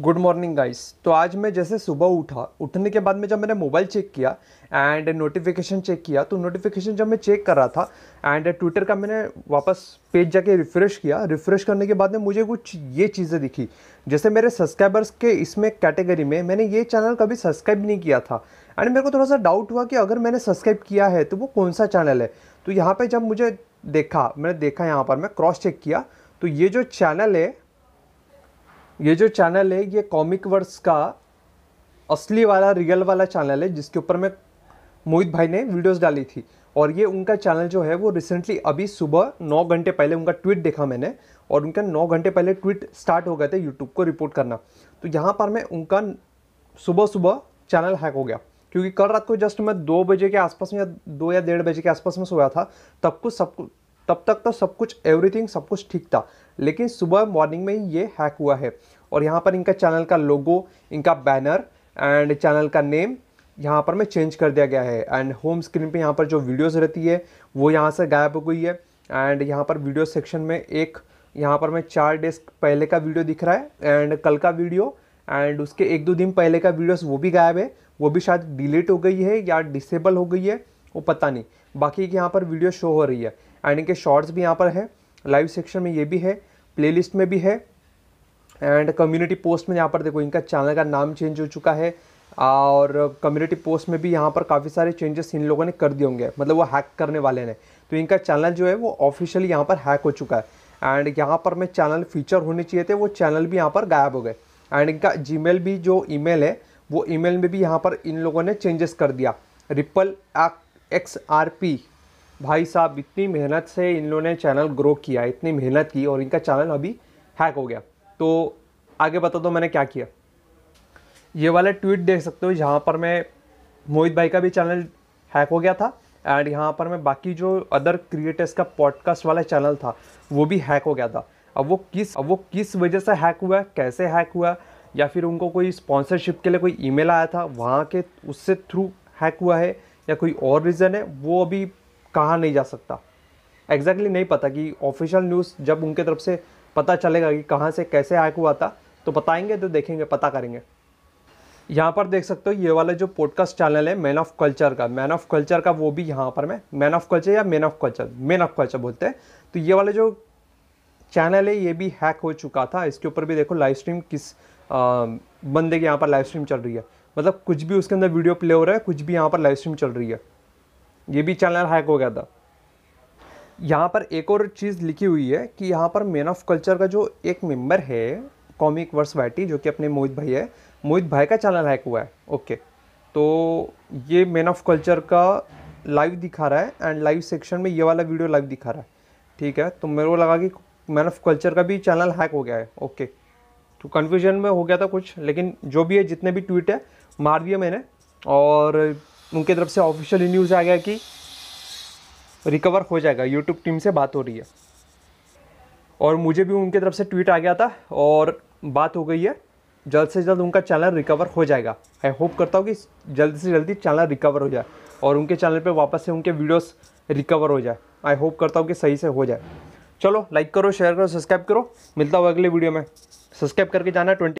good morning guys तो आज मैं जैसे सुबह उठा उठने के बाद में जब मैंने मोबाइल चेक किया एंड नोटिफिकेशन चेक किया तो नोटिफिकेशन जब मैं चेक कर रहा था एंड ट्विटर का मैंने वापस पेज जाके रिफ़्रेश किया रिफ़्रेश करने के बाद में मुझे कुछ ये चीज़ें दिखी जैसे मेरे सब्सक्राइबर्स के इसमें कैटेगरी में मैंने ये चैनल कभी सब्सक्राइब नहीं किया था एंड मेरे को थोड़ा सा डाउट हुआ कि अगर मैंने सब्सक्राइब किया है तो वो कौन सा चैनल है तो यहाँ पर जब मुझे देखा मैंने देखा यहाँ पर मैं क्रॉस चेक किया तो ये जो चैनल है ये जो चैनल है ये कॉमिक वर्स का असली वाला रियल वाला चैनल है जिसके ऊपर मैं मोहित भाई ने वीडियोस डाली थी और ये उनका चैनल जो है वो रिसेंटली अभी सुबह नौ घंटे पहले उनका ट्वीट देखा मैंने और उनका नौ घंटे पहले ट्वीट स्टार्ट हो गए थे यूट्यूब को रिपोर्ट करना तो यहाँ पर मैं उनका सुबह सुबह चैनल हैक हो गया क्योंकि कल रात को जस्ट मैं दो बजे के आसपास में या दो या डेढ़ बजे के आसपास में सोया था तब कुछ सब तब तक तो सब कुछ एवरीथिंग सब कुछ ठीक था लेकिन सुबह मॉर्निंग में ही ये हैक हुआ है और यहाँ पर इनका चैनल का लोगो इनका बैनर एंड चैनल का नेम यहाँ पर मैं चेंज कर दिया गया है एंड होम स्क्रीन पे यहाँ पर जो वीडियोस रहती है वो यहाँ से गायब हो गई है एंड यहाँ पर वीडियो सेक्शन में एक यहाँ पर मैं चार डेस्क पहले का वीडियो दिख रहा है एंड कल का वीडियो एंड उसके एक दो दिन पहले का वीडियोस वो भी गायब है वो भी शायद डिलीट हो गई है या डिसेबल हो गई है वो पता नहीं बाकी यहाँ पर वीडियो शो हो रही है एंड इनके शॉर्ट्स भी यहाँ पर है लाइव सेक्शन में ये भी है प्लेलिस्ट में भी है एंड कम्युनिटी पोस्ट में यहाँ पर देखो इनका चैनल का नाम चेंज हो चुका है और कम्युनिटी पोस्ट में भी यहाँ पर काफ़ी सारे चेंजेस इन लोगों ने कर दिए होंगे मतलब वो हैक करने वाले ने तो इनका चैनल जो है वो ऑफिशियली यहाँ पर हैक हो चुका है एंड यहाँ पर मैं चैनल फीचर होने चाहिए थे वो चैनल भी यहाँ पर गायब हो गए एंड इनका जी भी जो ई है वो ई में भी यहाँ पर इन लोगों ने चेंजेस कर दिया Ripple act X R P भाई साहब इतनी मेहनत से इन लोगों ने चैनल ग्रो किया इतनी मेहनत की और इनका चैनल अभी हैक हो गया तो आगे बता दो मैंने क्या किया ये वाला ट्वीट देख सकते हो जहाँ पर मैं मोहित भाई का भी चैनल हैक हो गया था एंड यहाँ पर मैं बाकी जो अदर क्रिएटर्स का पॉडकास्ट वाला चैनल था वो भी हैक हो गया था अब वो किस अब वो किस वजह से हैक हुआ कैसे हैक हुआ या फिर उनको कोई स्पॉन्सरशिप के लिए कोई ईमेल आया था वहाँ के उससे थ्रू हैक हुआ है या कोई और रीज़न है वो अभी कहा नहीं जा सकता एग्जैक्टली exactly नहीं पता कि ऑफिशियल न्यूज़ जब उनके तरफ से पता चलेगा कि कहाँ से कैसे हैक हुआ था तो बताएंगे तो देखेंगे पता करेंगे यहाँ पर देख सकते हो ये वाला जो पॉडकास्ट चैनल है मैन ऑफ कल्चर का मैन ऑफ कल्चर का वो भी यहाँ पर मैं मैन ऑफ कल्चर या man of culture man of culture बोलते हैं तो ये वाला जो चैनल है ये भी हैक हो चुका था इसके ऊपर भी देखो लाइव स्ट्रीम किस आ, बंदे के यहाँ पर लाइव स्ट्रीम चल रही है मतलब कुछ भी उसके अंदर वीडियो प्ले हो रहा है कुछ भी यहाँ पर लाइव स्ट्रीम चल रही है ये भी चैनल हैक हो गया था यहाँ पर एक और चीज़ लिखी हुई है कि यहाँ पर मैन ऑफ कल्चर का जो एक मेम्बर है कॉमिक वर्स वाइटी जो कि अपने मोहित भाई है मोहित भाई का चैनल हैक हुआ है ओके तो ये मैन ऑफ कल्चर का लाइव दिखा रहा है एंड लाइव सेक्शन में ये वाला वीडियो लाइव दिखा रहा है ठीक है तो मेरे को लगा कि मैन ऑफ कल्चर का भी चैनल हैक हो गया है ओके तो कन्फ्यूजन में हो गया था कुछ लेकिन जो भी है जितने भी ट्वीट है मार दिया मैंने और उनके तरफ से ऑफिशियल न्यूज़ आ गया कि रिकवर हो जाएगा यूट्यूब टीम से बात हो रही है और मुझे भी उनके तरफ से ट्वीट आ गया था और बात हो गई है जल्द से जल्द उनका चैनल रिकवर हो जाएगा आई होप करता हूँ कि जल्द से जल्दी चैनल रिकवर हो जाए और उनके चैनल पे वापस से उनके वीडियोस रिकवर हो जाए आई होप करता हूँ कि सही से हो जाए चलो लाइक करो शेयर करो सब्सक्राइब करो मिलता हूँ अगले वीडियो में सब्सक्राइब करके जाना ट्वेंटी